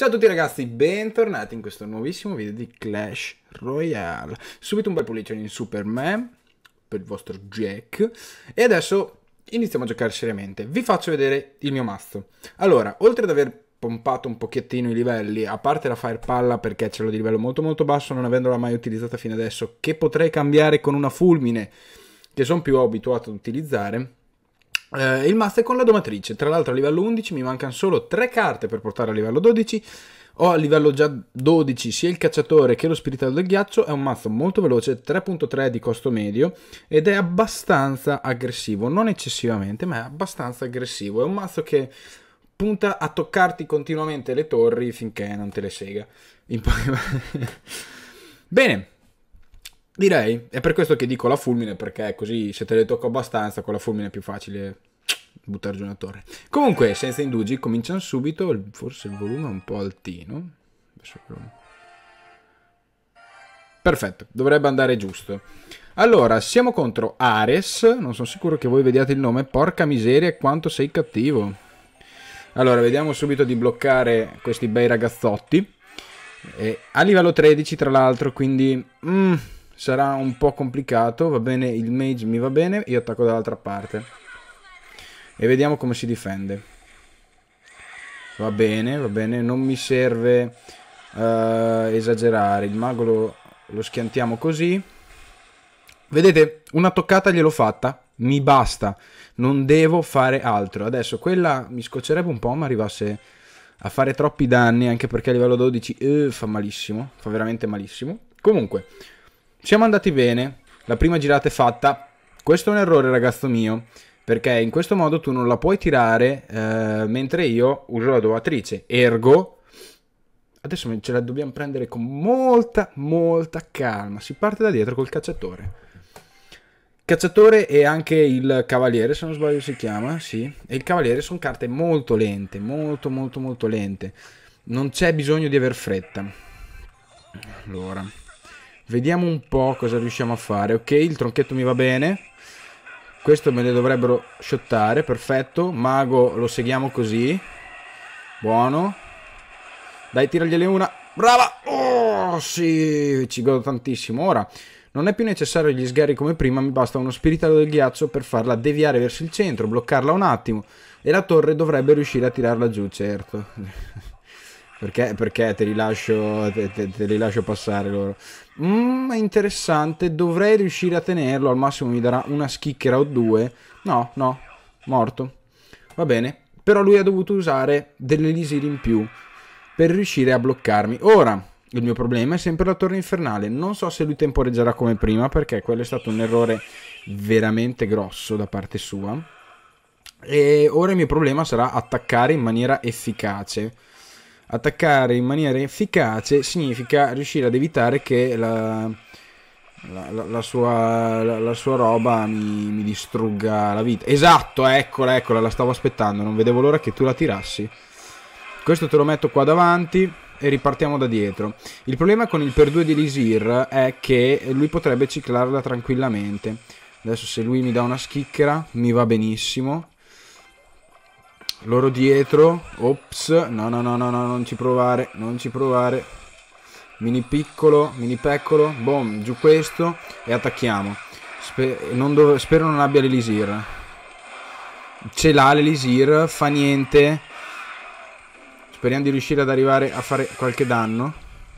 Ciao a tutti ragazzi, bentornati in questo nuovissimo video di Clash Royale. Subito un bel pollice in Superman per il vostro Jack. E adesso iniziamo a giocare seriamente. Vi faccio vedere il mio mazzo. Allora, oltre ad aver pompato un pochettino i livelli, a parte la Firepalla perché ce l'ho di livello molto molto basso, non avendola mai utilizzata fino adesso, che potrei cambiare con una Fulmine, che sono più abituato ad utilizzare, Uh, il è con la domatrice, tra l'altro a livello 11 mi mancano solo 3 carte per portare a livello 12, ho a livello già 12 sia il cacciatore che lo spiritato del ghiaccio, è un mazzo molto veloce, 3.3 di costo medio ed è abbastanza aggressivo, non eccessivamente ma è abbastanza aggressivo, è un mazzo che punta a toccarti continuamente le torri finché non te le sega. Bene, Direi, è per questo che dico la fulmine, perché così se te le tocco abbastanza, con la fulmine è più facile buttare giù una torre. Comunque, senza indugi, cominciamo subito. Forse il volume è un po' altino. Perfetto, dovrebbe andare giusto. Allora, siamo contro Ares. Non sono sicuro che voi vediate il nome. Porca miseria, quanto sei cattivo. Allora, vediamo subito di bloccare questi bei ragazzotti. E a livello 13, tra l'altro, quindi... Mm, sarà un po' complicato. Va bene, il mage mi va bene. Io attacco dall'altra parte. E vediamo come si difende. Va bene, va bene. Non mi serve uh, esagerare. Il mago lo, lo schiantiamo così. Vedete, una toccata gliel'ho fatta. Mi basta. Non devo fare altro. Adesso quella mi scoccerebbe un po', ma arrivasse a fare troppi danni, anche perché a livello 12 eh, fa malissimo, fa veramente malissimo. Comunque, siamo andati bene, la prima girata è fatta. Questo è un errore, ragazzo mio perché in questo modo tu non la puoi tirare eh, mentre io uso la dovatrice, ergo adesso ce la dobbiamo prendere con molta molta calma, si parte da dietro col cacciatore. Cacciatore e anche il cavaliere, se non sbaglio si chiama, sì, e il cavaliere sono carte molto lente, molto molto molto lente, non c'è bisogno di aver fretta. Allora, vediamo un po' cosa riusciamo a fare, ok, il tronchetto mi va bene, questo me ne dovrebbero shottare, perfetto. Mago lo seguiamo così. Buono. Dai, tiragliele una. Brava! Oh, sì, ci godo tantissimo. Ora, non è più necessario gli sgarri come prima, mi basta uno spiritello del ghiaccio per farla deviare verso il centro, bloccarla un attimo e la torre dovrebbe riuscire a tirarla giù, certo. Perché, perché te, li lascio, te, te, te li lascio passare loro. Mmm, interessante. Dovrei riuscire a tenerlo. Al massimo mi darà una schicchera o due. No, no. Morto. Va bene. Però lui ha dovuto usare delle dell'elisir in più per riuscire a bloccarmi. Ora, il mio problema è sempre la torre infernale. Non so se lui temporeggerà come prima, perché quello è stato un errore veramente grosso da parte sua. E ora il mio problema sarà attaccare in maniera efficace attaccare in maniera efficace significa riuscire ad evitare che la, la, la, la sua, sua, roba mi, mi, distrugga la vita. Esatto, eccola, eccola, la stavo aspettando, non vedevo l'ora che tu la tirassi. Questo te lo metto qua davanti e ripartiamo da dietro. Il problema con il per 2 di Lisir è che lui potrebbe ciclarla tranquillamente. Adesso se lui mi dà una schicchera mi va benissimo. Loro dietro. Ops. No, no, no, no, no, non ci provare. Non ci provare. Mini piccolo, mini piccolo. Boom, giù questo. E attacchiamo. Sper non spero non abbia l'elisir. Ce l'ha l'elisir, fa niente. Speriamo di riuscire ad arrivare a fare qualche danno.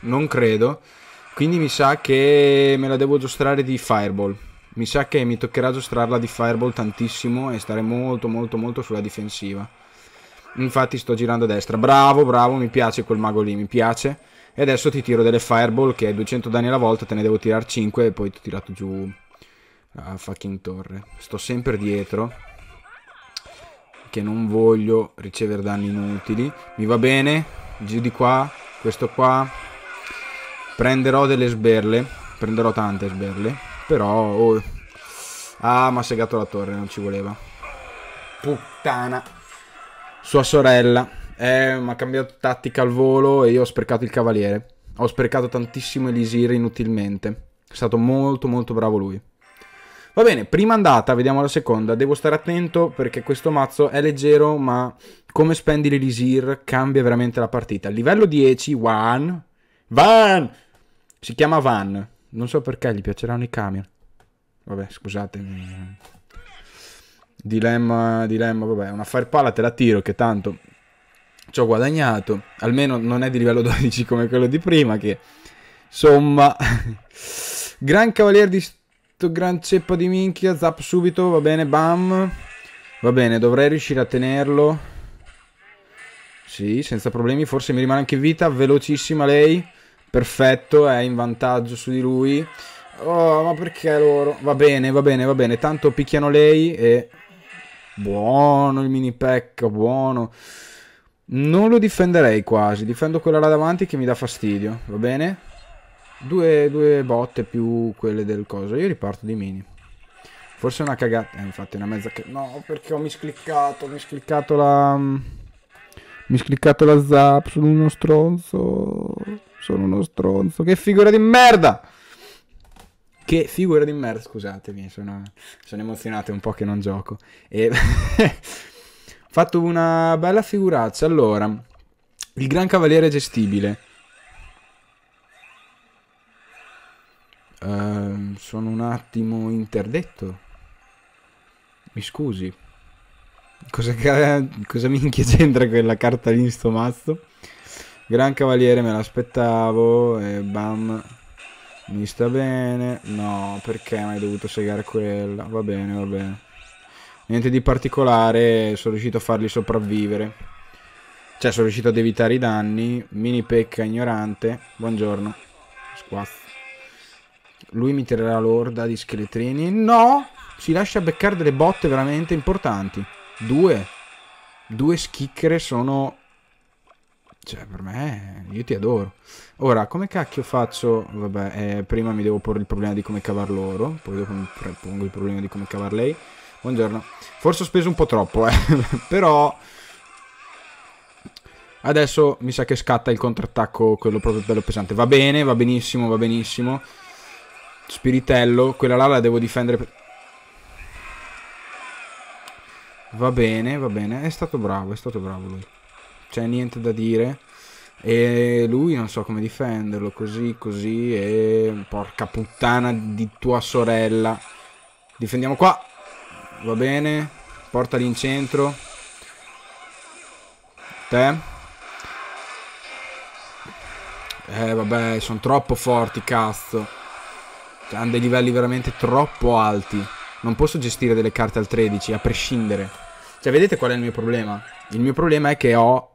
Non credo. Quindi mi sa che me la devo giostrare di Fireball. Mi sa che mi toccherà giostrarla di Fireball tantissimo e stare molto molto molto sulla difensiva. Infatti sto girando a destra. Bravo, bravo, mi piace quel mago lì, mi piace. E adesso ti tiro delle fireball che è 200 danni alla volta, te ne devo tirare 5 e poi ti ho tirato giù la fucking torre. Sto sempre dietro. Che non voglio ricevere danni inutili. Mi va bene. Giù di qua, questo qua. Prenderò delle sberle. Prenderò tante sberle. Però... Oh. Ah, ma ha segato la torre, non ci voleva. Puttana sua sorella, eh, ma ha cambiato tattica al volo e io ho sprecato il cavaliere. Ho sprecato tantissimo Elisir inutilmente. È stato molto molto bravo lui. Va bene, prima andata, vediamo la seconda. Devo stare attento perché questo mazzo è leggero, ma come spendi l'Elisir cambia veramente la partita. Livello 10, Van. Van! Si chiama Van. Non so perché, gli piaceranno i camion. Vabbè, scusatemi dilemma, dilemma, vabbè, una fire palla te la tiro che tanto ci ho guadagnato, almeno non è di livello 12 come quello di prima che insomma gran cavaliere di sto gran ceppa di minchia, zap subito, va bene, bam. Va bene, dovrei riuscire a tenerlo. Sì, senza problemi, forse mi rimane anche vita, velocissima lei. Perfetto, è in vantaggio su di lui. Oh, ma perché loro? Va bene, va bene, va bene. Tanto picchiano lei e Buono il mini pack, buono. Non lo difenderei quasi, difendo quella là davanti che mi dà fastidio, va bene? Due, due botte più quelle del coso, io riparto di mini. Forse è una cagata, eh, infatti è una mezza cagata. No, perché ho miscliccato, ho miscliccato la... Mm, miscliccato la zap, sono uno stronzo. Sono uno stronzo, che figura di merda! Che figura di merda, scusatemi, sono, sono emozionato, un po' che non gioco. E... Ho fatto una bella figuraccia. Allora, il Gran Cavaliere gestibile. Uh, sono un attimo interdetto. Mi scusi. Cosa, cosa minchia c'entra quella carta lì in sto mazzo? Gran Cavaliere me l'aspettavo e bam mi sta bene. No, perché mi hai dovuto segare quella? Va bene, va bene. Niente di particolare, sono riuscito a farli sopravvivere. Cioè, sono riuscito ad evitare i danni. Mini pecca ignorante. Buongiorno. Squazzo. Lui mi tirerà l'orda di scheletrini. No! Si lascia beccare delle botte veramente importanti. Due. Due schicchere sono cioè, per me, io ti adoro. Ora, come cacchio faccio? Vabbè, eh, prima mi devo porre il problema di come cavar loro, poi dopo mi pongo il problema di come cavar lei. Buongiorno. Forse ho speso un po' troppo, eh. Però... Adesso mi sa che scatta il contrattacco, quello proprio bello pesante. Va bene, va benissimo, va benissimo. Spiritello, quella là la devo difendere per... Va bene, va bene. È stato bravo, è stato bravo lui c'è niente da dire. E lui non so come difenderlo, così, così, e porca puttana di tua sorella. Difendiamo qua, va bene, portali in centro. Te. Eh vabbè, sono troppo forti, cazzo. Cioè, Hanno dei livelli veramente troppo alti. Non posso gestire delle carte al 13, a prescindere. Cioè, vedete qual è il mio problema? Il mio problema è che ho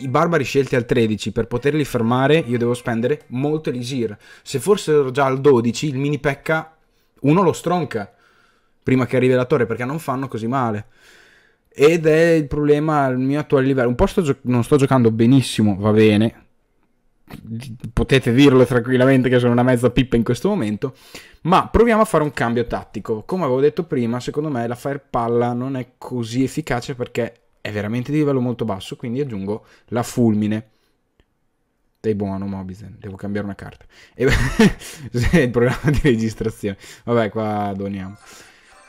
i barbari scelti al 13 per poterli fermare io devo spendere molto elisir. Se fossero già al 12 il mini pecca uno lo stronca prima che arrivi la torre perché non fanno così male. Ed è il problema al mio attuale livello. Un po' sto gio- non sto giocando benissimo, va bene. Potete dirlo tranquillamente che sono una mezza pippa in questo momento. Ma proviamo a fare un cambio tattico. Come avevo detto prima, secondo me la fire palla non è così efficace perché è veramente di livello molto basso, quindi aggiungo la fulmine. Sei buono Mobizen. devo cambiare una carta. E il programma di registrazione. Vabbè, qua doniamo.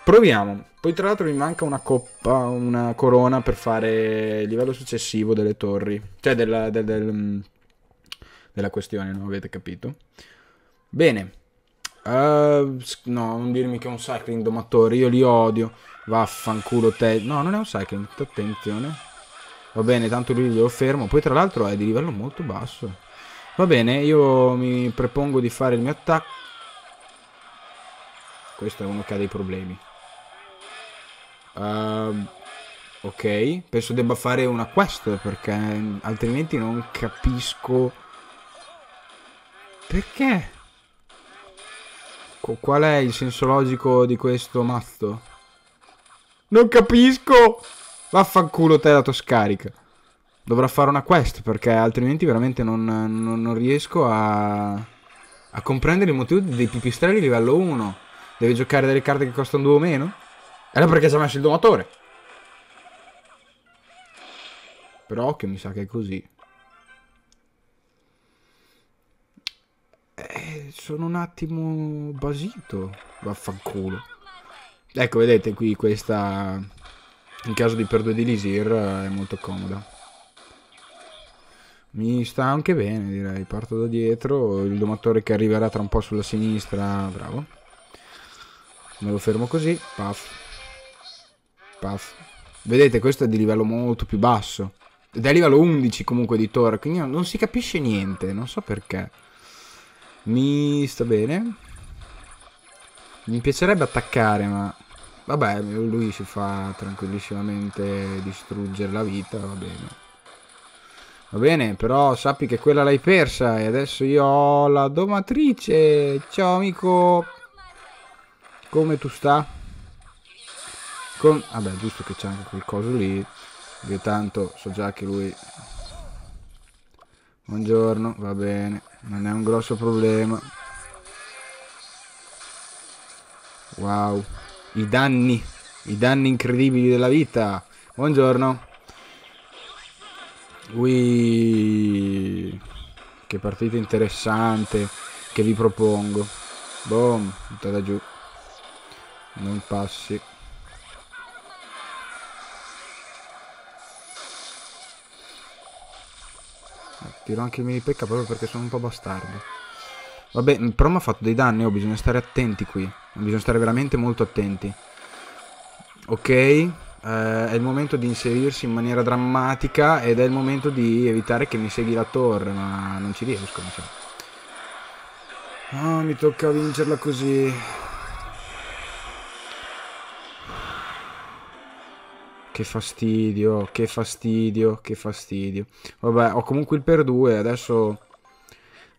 Proviamo. Poi tra l'altro mi manca una coppa, una corona per fare il livello successivo delle torri. Cioè della, del, del, mm, della questione, non avete capito? Bene. Uh, no, non dirmi che è un cycling domatore, io li odio. Vaffanculo te. No, non è un cycling, attenzione. Va bene, tanto lui lo fermo. Poi tra l'altro è di livello molto basso. Va bene, io mi prepongo di fare il mio attacco. Questo è uno che ha dei problemi. Uh, ok, penso debba fare una quest perché altrimenti non capisco... Perché? Ecco, qual è il senso logico di questo mazzo? Non capisco! Vaffanculo te la tua scarica. Dovrà fare una quest perché altrimenti veramente non, non, non riesco a, a comprendere il motivo dei pipistrelli livello 1. Deve giocare delle carte che costano 2 o meno? Allora perché ci ha messo il domatore? Però che mi sa che è così. sono un attimo basito. Vaffanculo. Ecco, vedete qui questa... In caso di perdere di Lisir eh, è molto comoda. Mi sta anche bene, direi. Parto da dietro. Il domatore che arriverà tra un po' sulla sinistra. Bravo. Me lo fermo così. Paf. Paf. Vedete, questo è di livello molto più basso. Ed è a livello 11 comunque di torre. Quindi non si capisce niente. Non so perché. Mi sta bene. Mi piacerebbe attaccare, ma... Vabbè, lui si fa tranquillissimamente distruggere la vita, va bene. Va bene, però sappi che quella l'hai persa e adesso io ho la domatrice. Ciao amico. Come tu sta? Con... Vabbè, giusto che c'è anche quel coso lì. Io tanto so già che lui Buongiorno, va bene, non è un grosso problema. Wow, i danni, i danni incredibili della vita. Buongiorno. Ui, che partita interessante che vi propongo. Boom, da giù. Non passi. tiro anche il mini pecca proprio perché sono un po' bastardo. Vabbè, però mi ha fatto dei danni, oh, bisogna stare attenti qui. Bisogna stare veramente molto attenti. Ok, eh, è il momento di inserirsi in maniera drammatica ed è il momento di evitare che mi segui la torre, ma non ci riesco, mi sa. Ah, mi tocca vincerla così. Che fastidio, che fastidio, che fastidio. Vabbè, ho comunque il per due, adesso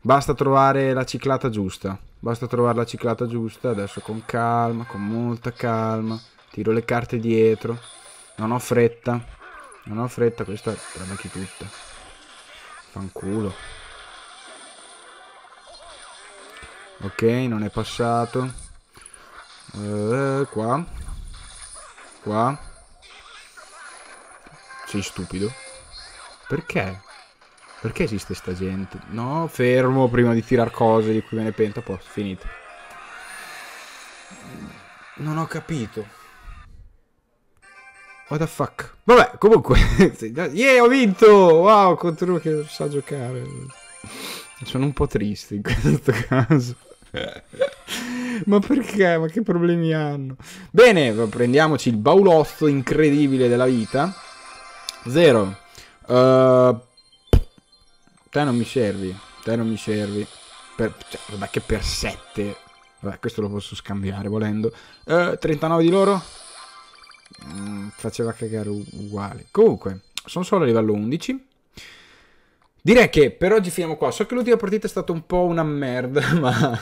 basta trovare la ciclata giusta. Basta trovare la ciclata giusta, adesso con calma, con molta calma. Tiro le carte dietro. Non ho fretta. Non ho fretta, questa la becchi tutta. Fanculo. Ok, non è passato. Eh, qua. Qua. Sei stupido? Perché? Perché esiste sta gente? No, fermo prima di tirar cose di cui me ne pento. A posto, finito. Non ho capito. What the fuck? Vabbè, comunque. yeah, ho vinto! Wow, contro uno che sa giocare. Sono un po' triste in questo caso. Ma perché? Ma che problemi hanno? Bene, prendiamoci il baulotto incredibile della vita. Zero. Uh, te non mi servi. Te non mi servi. Per, cioè, vabbè che per 7. Vabbè, questo lo posso scambiare volendo. Uh, eh, 39 di loro. Mm, faceva cagare uguale. Comunque, sono solo a livello 11. Direi che per oggi finiamo qua. So che l'ultima partita è stata un po' una merda, ma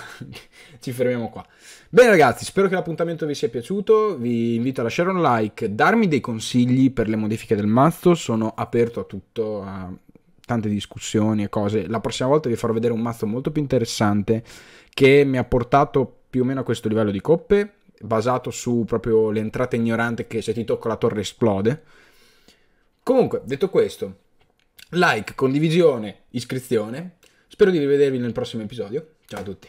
ci fermiamo qua. Bene ragazzi, spero che l'appuntamento vi sia piaciuto, vi invito a lasciare un like, darmi dei consigli per le modifiche del mazzo, sono aperto a tutto, a tante discussioni e cose. La prossima volta vi farò vedere un mazzo molto più interessante che mi ha portato più o meno a questo livello di coppe, basato su proprio l'entrata ignorante che se ti tocco la torre esplode. Comunque, detto questo, like, condivisione, iscrizione. Spero di rivedervi nel prossimo episodio. Ciao a tutti.